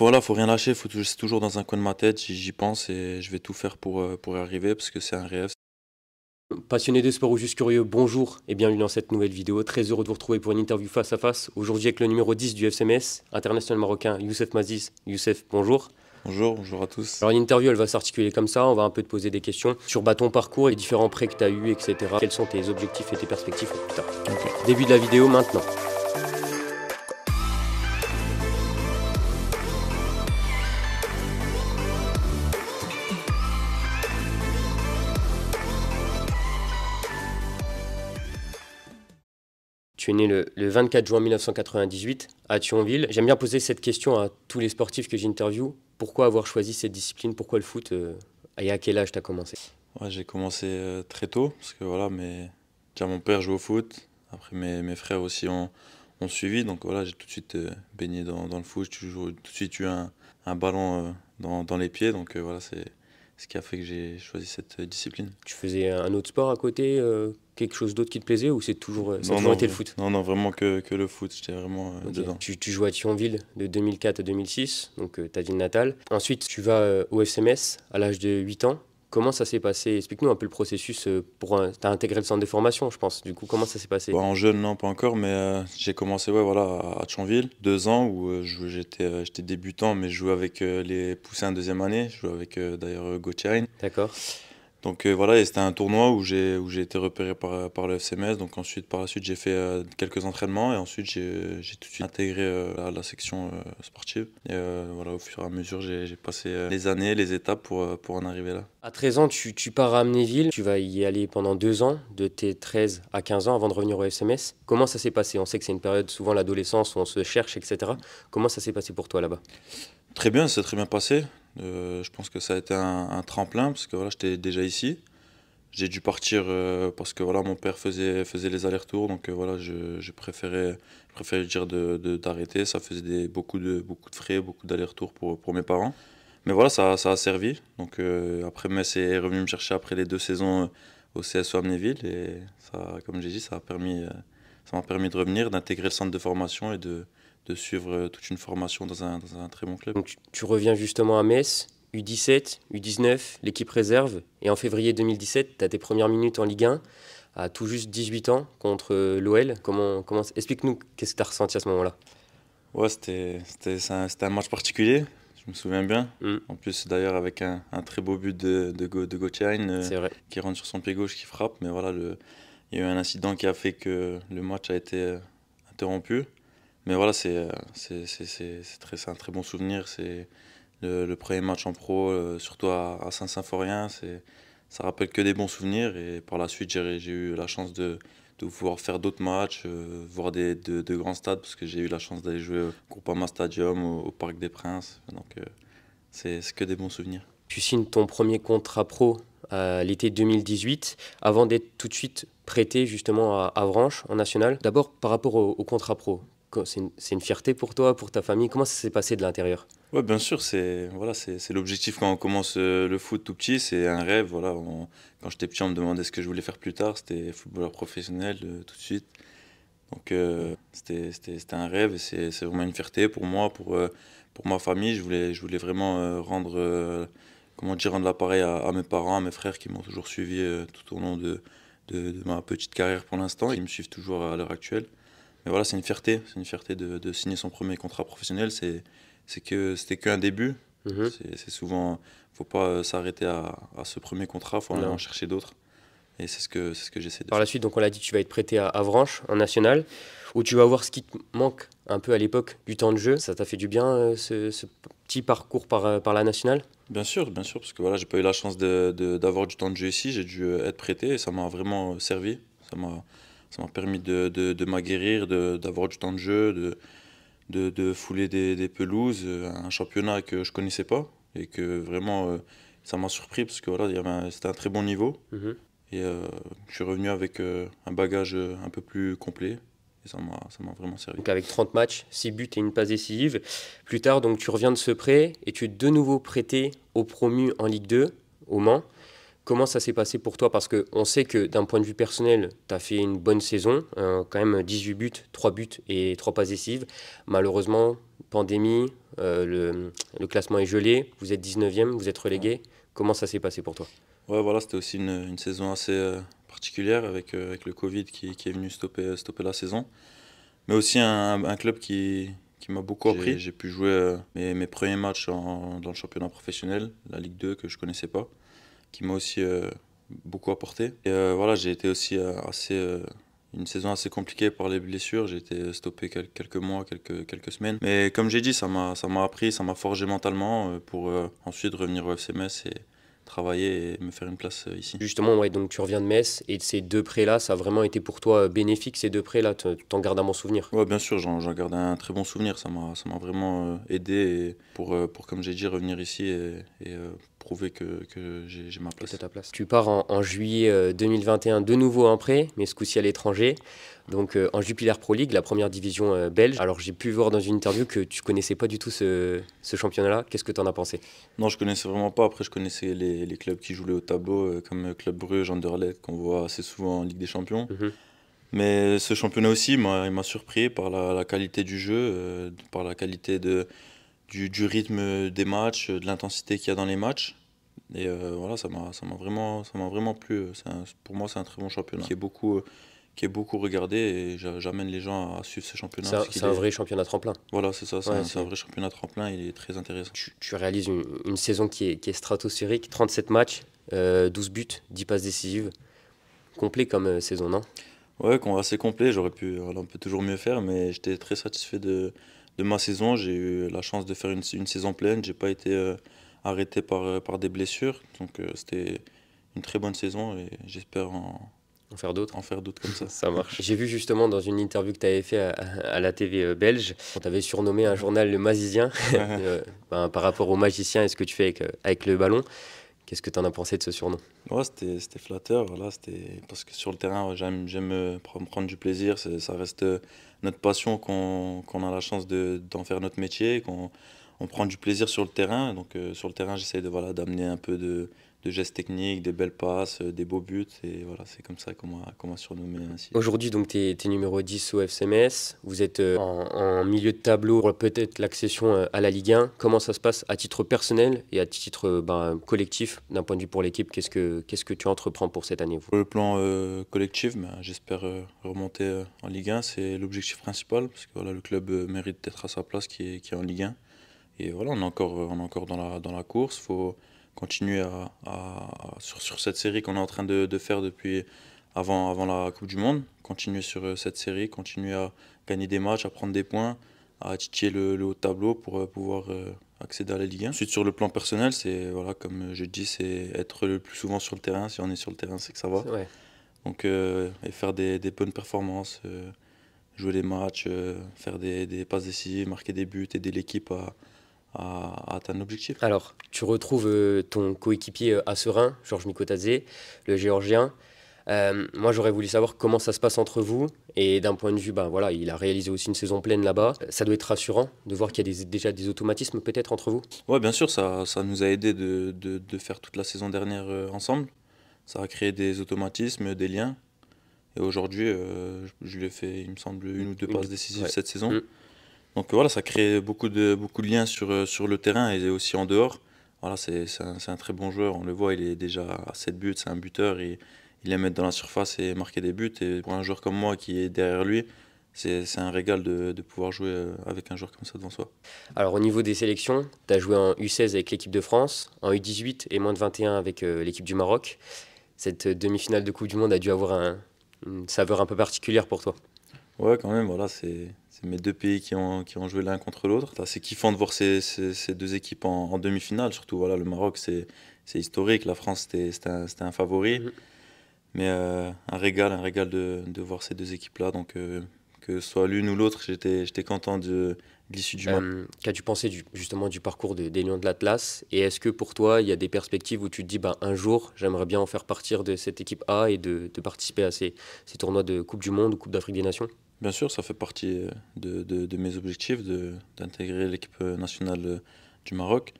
Voilà, faut rien lâcher, faut c'est toujours dans un coin de ma tête, j'y pense et je vais tout faire pour, euh, pour y arriver parce que c'est un rêve. Passionné de sport ou juste curieux, bonjour et bienvenue dans cette nouvelle vidéo. Très heureux de vous retrouver pour une interview face à face. Aujourd'hui avec le numéro 10 du FCMS, international marocain Youssef Maziz. Youssef, bonjour. Bonjour, bonjour à tous. Alors l'interview, elle va s'articuler comme ça. On va un peu te poser des questions sur bâton ton parcours, et différents prêts que tu as eus, etc. Quels sont tes objectifs et tes perspectives Début de la vidéo maintenant. Tu es né le, 24 juin 1998 à Thionville. J'aime bien poser cette question à tous les sportifs que j'interviewe. Pourquoi avoir choisi cette discipline Pourquoi le foot euh, Et à quel âge tu as commencé J'ai commencé euh, très tôt, parce que voilà, mes... mon père joue au foot. Après, mes, mes frères aussi ont, ont, suivi. Donc voilà, j'ai tout de suite euh, baigné dans, le foot. J'ai tout de suite eu un, un ballon dans, dans, les pieds. Donc voilà, c'est ce qui a fait que j'ai choisi cette discipline. Tu faisais un autre sport à côté, euh, quelque chose d'autre qui te plaisait ou c'est toujours, euh, ça été le foot Non, non, vraiment que, le foot, j'étais vraiment euh, dedans. Tu, tu, joues à Thionville de 2004 à 2006, donc ta ville natale. Ensuite, tu vas au sms à l'âge de 8 ans. Comment ça s'est passé Explique-nous un peu le processus euh, pour... t'intégrer le centre de formation, je pense. Du coup, comment ça s'est passé bah, En jeune, non, pas encore, mais euh, j'ai commencé ouais, voilà, à Tchonville, deux ans, où euh, j'étais débutant, mais je jouais avec les poussins deuxième année. Je jouais avec d'ailleurs Gauthier. D'accord. Donc euh, voilà, c'était un tournoi où j'ai où j'ai été repéré par, le FCMS. Donc ensuite, par la suite, j'ai fait euh, quelques entraînements et ensuite j'ai tout de suite intégré euh, la, section sportive. Et voilà, au fur et à mesure, j'ai passé les années, les étapes pour, en arriver là. À 13 ans, tu, tu pars à Amnéville. Tu vas y aller pendant deux ans, de tes 13 à 15 ans, avant de revenir au FCMS. Comment ça s'est passé On sait que c'est une période, souvent l'adolescence, où on se cherche, etc. Comment ça s'est passé pour toi là-bas Très bien, c'est très bien passé. Euh, je pense que ça a été un, tremplin parce que voilà, j'étais déjà ici. J'ai dû partir euh, parce que voilà, mon père faisait, faisait les allers-retours, donc euh, voilà, je, préférais, dire d'arrêter. De, d'arrêter ça faisait des, beaucoup, de, beaucoup de frais, beaucoup d'allers-retours pour, mes parents. Mais voilà, ça, a servi. Donc après, Metz est revenu me chercher après les deux saisons au CSO Amnéville. Et ça, comme j'ai dit, ça m'a permis, permis de revenir, d'intégrer le centre de formation et de, de suivre euh, toute une formation dans un, très bon club. tu, reviens justement à Metz, U17, U19, l'équipe réserve. Et en février 2017, tu as tes premières minutes en Ligue 1 à tout juste 18 ans contre euh, l'OL. Comment, comment, Explique-nous qu'est-ce que tu as ressenti à ce moment-là. Ouais, c'était, un, un, match particulier, je me souviens bien. Mm. En plus, d'ailleurs, avec un, très beau but de, de, Gauthier, euh, qui rentre sur son pied gauche, qui frappe. Mais voilà, le, il y a eu un incident qui a fait que le match a été interrompu mais voilà, euh, c'est un très bon souvenir. C'est le, premier match en pro, euh, surtout à, Saint-Symphorien. Ça rappelle que des bons souvenirs. Et par la suite, j'ai eu la chance de, de pouvoir faire d'autres matchs, euh, voir des, de, de, grands stades, parce que j'ai eu la chance d'aller jouer au Groupama Stadium, au, Parc des Princes. Donc, c'est que des bons souvenirs. Tu signes ton premier contrat pro l'été 2018, avant d'être tout de suite prêté justement à Avranches en national. D'abord, par rapport au, contrat pro, c'est une, fierté pour toi, pour ta famille. Comment ça s'est passé de l'intérieur Oui, bien sûr, c'est voilà, c'est l'objectif quand on commence euh, le foot tout petit, c'est un rêve. Voilà, quand j'étais petit, on me demandait ce que je voulais faire plus tard, c'était footballeur professionnel euh, tout de suite. Donc euh, c'était un rêve et c'est vraiment une fierté pour moi, pour, pour ma famille. Je voulais, je voulais vraiment rendre, comment rendre l'appareil à, mes parents, à mes frères qui m'ont toujours suivi tout au long de, de, de ma petite carrière pour l'instant. Ils me suivent toujours à l'heure actuelle. Mais voilà, c'est une fierté. C'est une fierté de, signer son premier contrat professionnel. C'est que c'était qu'un début. Mhm. C'est souvent, faut pas euh, s'arrêter à, ce premier contrat, faut aller en chercher d'autres. Et c'est ce que, ce que j'essaie de Par la suite, donc on l'a dit, tu vas être prêté à Avranches, en national, où tu vas voir ce qui te manque un peu à l'époque du temps de jeu. Ça t'a fait du bien, euh, ce, petit parcours par, euh, par la nationale Bien sûr, bien sûr, parce que voilà, j'ai pas eu la chance d'avoir du temps de jeu ici, j'ai dû être prêté et ça m'a vraiment servi. Ça m'a ça m'a permis de, de, de m'aguerrir, d'avoir du temps de jeu, de, de, de fouler des, pelouses, euh, un championnat que je connaissais pas et que vraiment euh, ça m'a surpris parce que voilà, c'était un très bon niveau. Mhm. Et euh, je suis revenu avec un bagage un peu plus complet. Et ça m'a vraiment servi. avec 30 matchs, 6 buts et une passe décisive. Plus tard, donc tu reviens de ce prêt et tu es de nouveau prêté au promu en Ligue 2, au Mans. Comment ça s'est passé pour toi Parce qu'on sait que d'un point de vue personnel, tu as fait une bonne saison, hein, quand même 18 buts, 3 buts et 3 passes décisives. Malheureusement, pandémie, euh, le, classement est gelé, vous êtes 19e, vous êtes relégué. Comment ça s'est passé pour toi Ouais, voilà, c'était aussi une, saison assez euh, particulière avec, euh, avec le Covid qui, est venu stopper, stopper la saison. Mais aussi un, club qui, m'a beaucoup appris. J'ai pu jouer mes, premiers matchs dans le championnat professionnel, la Ligue 2 que je connaissais pas qui m'a aussi euh, beaucoup apporté. Et euh, voilà, j'ai été aussi euh, assez une saison assez compliquée par les blessures. J'ai été stoppé quelques mois, quelques, quelques semaines. Mais comme j'ai dit, ça m'a appris, ça m'a forgé mentalement pour ensuite revenir au FC Metz et travailler et me faire une place ici. Justement, ouais, donc tu reviens de Metz et ces deux prêts-là, ça a vraiment été pour toi bénéfique, ces deux prêts-là Tu en gardes un bon souvenir Oui, bien sûr, j'en garde un très bon souvenir. Ça m'a vraiment aidé pour, pour, comme j'ai dit, revenir ici et, et prouver que, que j'ai ma place. Tu pars en, juillet 2021 euh, de nouveau en prêt, mais ce coup-ci à l'étranger, donc euh, en Jupiler Pro League, la première division euh, belge. Alors j'ai pu voir dans une interview que tu connaissais pas du tout ce, ce championnat-là. Qu'est-ce que tu en as pensé Non, je connaissais vraiment pas. Après, je connaissais les, les clubs qui jouaient au tableau, comme comme Club Bruges, Anderlecht, qu'on voit assez souvent en Ligue des Champions. Mhm. Mais ce championnat aussi, il m'a surpris par la, qualité du jeu, par la qualité de du, rythme des matchs, de l'intensité qu'il y a dans les matchs. Et euh, voilà, ça m'a vraiment, ça vraiment plu. pour moi, c'est un très bon championnat qui est beaucoup, euh, qui est beaucoup regardé et j'amène les gens à suivre ce championnat. C'est un, vrai championnat tremplin. Voilà, c'est ça, c'est un, vrai championnat tremplin, il est très intéressant. Tu, réalises une, saison qui est, qui est stratosphérique, 37 matchs, 12 euh, buts, 10 passes décisives. Complet comme saison, non Ouais, assez complet, j'aurais pu, on peut toujours mieux faire, mais j'étais très satisfait de, de ma saison. J'ai eu la chance de faire une, saison pleine. Je n'ai pas été euh, arrêté euh, par, des blessures. Donc euh, c'était une très bonne saison et j'espère en, faire d'autres. En faire d'autres comme ça. ça marche. J'ai vu justement dans une interview que tu avais fait à, la TV belge, on t'avait surnommé un journal le magicien. Ben, par rapport au magicien et ce que tu fais avec le ballon. Qu'est-ce que tu en as pensé de ce surnom C'était flatteur, voilà, parce que sur le terrain, j'aime euh, prendre du plaisir, ça reste euh, notre passion qu'on a la chance d'en faire notre métier, qu'on on prend du plaisir sur le terrain. Donc euh, sur le terrain, j'essaie d'amener voilà, un peu de, de gestes techniques, des belles passes, euh, des beaux buts. Et voilà, c'est comme ça qu'on m'a, surnommé ainsi. Aujourd'hui, donc, tu es, numéro 10 au FCMS. Vous êtes euh, en, milieu de tableau pour peut-être l'accession euh, à la Ligue 1. Comment ça se passe à titre personnel et à titre ben, collectif d'un point de vue pour l'équipe qu'est-ce que, qu'est-ce que tu entreprends pour cette année vous Pour le plan collectif, ben, j'espère remonter en Ligue 1. C'est l'objectif principal parce que voilà, le club mérite d'être à sa place qui est, qui est en Ligue 1. Et voilà, on est encore, on est encore dans, la, dans la course. faut continuer à, sur, sur, cette série qu'on est en train de, de, faire depuis avant, avant la Coupe du Monde. Continuer sur euh, cette série, continuer à gagner des matchs, à prendre des points, à titiller le, haut tableau pour euh, pouvoir euh, accéder à la Ligue 1. Ensuite, sur le plan personnel, c'est voilà, comme je dis, c'est être le plus souvent sur le terrain. Si on est sur le terrain, c'est que ça va. Donc, et faire des, des bonnes performances, jouer des matchs, faire des, des, passes décisives, marquer des buts, aider l'équipe à, à, ton atteindre Alors, tu retrouves euh, ton coéquipier euh, à Serein, Georges Mikotadze, le géorgien. Euh, moi, j'aurais voulu savoir comment ça se passe entre vous. Et d'un point de vue, ben, voilà, il a réalisé aussi une saison pleine là-bas. Ça doit être rassurant de voir qu'il y a déjà des automatismes peut-être entre vous. Oui, bien sûr, ça, nous a aidé de, faire toute la saison dernière ensemble. Ça a créé des automatismes, des liens. Et aujourd'hui, je, lui ai fait, il me semble, une ou deux passes décisives cette saison. Mm. Donc voilà, ça crée beaucoup de, beaucoup de liens sur, euh, sur le terrain et aussi en dehors. Voilà, c'est un, un, très bon joueur, on le voit, il est déjà à 7 buts, c'est un buteur, il, il aime être dans la surface et marquer des buts. Et pour un joueur comme moi qui est derrière lui, c'est un régal de, de, pouvoir jouer euh, avec un joueur comme ça devant soi. Alors au niveau des sélections, tu as joué en U16 avec l'équipe de France, en U18 et moins de 21 avec euh, l'équipe du Maroc. Cette demi-finale de Coupe du Monde a dû avoir un, une saveur un peu particulière pour toi. Ouais, quand même, voilà, c'est c'est mes deux pays qui ont, qui ont joué l'un contre l'autre. C'est kiffant de voir ces, deux équipes en, demi-finale, surtout voilà, le Maroc, c'est historique. La France, c'était un, favori. Mm. Mais euh, un régal, un régal de, voir ces deux équipes-là. Donc, euh, que soit l'une ou l'autre, j'étais content de, l'issue du match. Euh, qu'as-tu pensé du, justement du parcours des Lions de l'Atlas Et est-ce que pour toi, il y a des perspectives où tu te dis, bah, un jour, j'aimerais bien en faire partir de cette équipe A et de, de participer à ces, ces, tournois de Coupe du Monde ou Coupe d'Afrique des Nations Bien sûr, ça fait partie euh, de, de, mes objectifs d'intégrer l'équipe euh, nationale euh, du Maroc.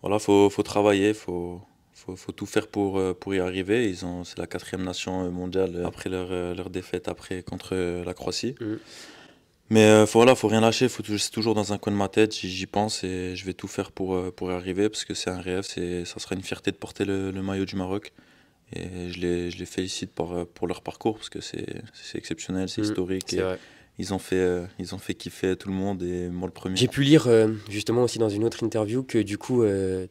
Voilà, faut, faut travailler, faut, faut, faut tout faire pour, pour y arriver. Ils ont, c'est la quatrième nation mondiale après leur, leur défaite après contre la Croatie. Mm. Mais il voilà, faut rien lâcher. Faut c'est toujours dans un coin de ma tête. J'y pense et je vais tout faire pour, pour y arriver parce que c'est un rêve. C'est, ça sera une fierté de porter le maillot du Maroc. Et je les, je les félicite pour, euh, pour, leur parcours parce que c'est exceptionnel, c'est mm, historique. ils ont, fait, euh, ils ont fait kiffer tout le monde et moi le premier. J'ai pu lire euh, justement aussi dans une autre interview que du coup,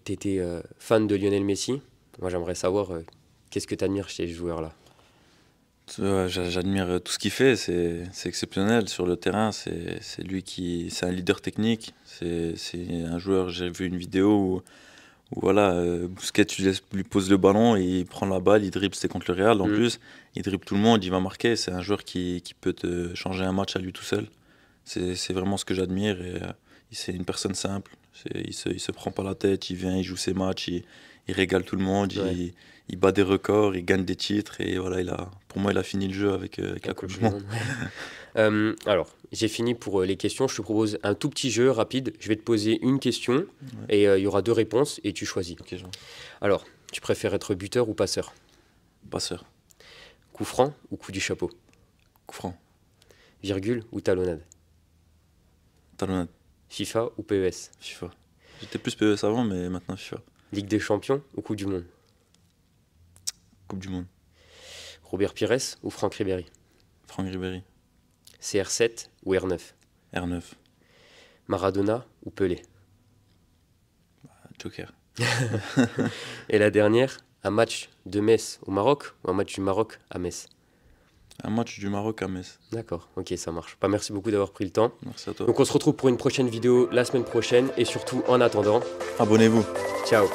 tu étais fan de Lionel Messi. Moi, j'aimerais savoir qu'est-ce que tu admires chez ce joueur-là J'admire tout ce qu'il fait, c'est exceptionnel sur le terrain. C'est lui qui. C'est un leader technique. C'est un joueur. J'ai vu une vidéo où voilà, euh, Bousquet, lui pose le ballon, il prend la balle, il dribble, c'est contre le Real en mm. plus. Il dribble tout le monde, il va marquer. C'est un joueur qui, peut te changer un match à lui tout seul. C'est vraiment ce que j'admire. et euh, c'est une personne simple. Il se, il se prend pas la tête, il vient, il joue ses matchs, il, régale tout le monde, il, il bat des records, il gagne des titres et voilà, il a, pour moi, il a fini le jeu avec, un coup de alors, j'ai fini pour euh, les questions. Je te propose un tout petit jeu rapide. Je vais te poser une question et euh, il y aura deux réponses et tu choisis. Alors, tu préfères être buteur ou passeur Passeur. Coup franc ou coup du chapeau Coup franc. Virgule ou talonnade Talonnade. FIFA ou PES FIFA. J'étais plus PES avant, mais maintenant FIFA. Ligue des champions ou coup du Monde Coupe du Monde Robert Pires ou Franck Ribéry Franck Ribéry. CR7 ou R9 R9. Maradona ou Pelé bah, Joker. Et la dernière, un match de Metz au Maroc ou un match du Maroc à Metz Un match du Maroc à Metz. D'accord, ok, ça marche. Bah, merci beaucoup d'avoir pris le temps. Merci à toi. Donc on se retrouve pour une prochaine vidéo la semaine prochaine et surtout en attendant, abonnez-vous. Ciao.